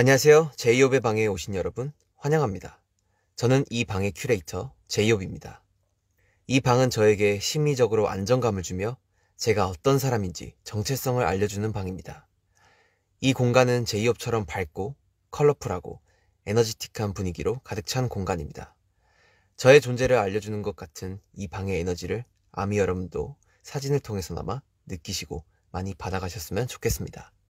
안녕하세요. 제이홉의 방에 오신 여러분 환영합니다. 저는 이 방의 큐레이터 제이홉입니다. 이 방은 저에게 심리적으로 안정감을 주며 제가 어떤 사람인지 정체성을 알려주는 방입니다. 이 공간은 제이홉처럼 밝고 컬러풀하고 에너지틱한 분위기로 가득 찬 공간입니다. 저의 존재를 알려주는 것 같은 이 방의 에너지를 아미 여러분도 사진을 통해서나마 느끼시고 많이 받아가셨으면 좋겠습니다.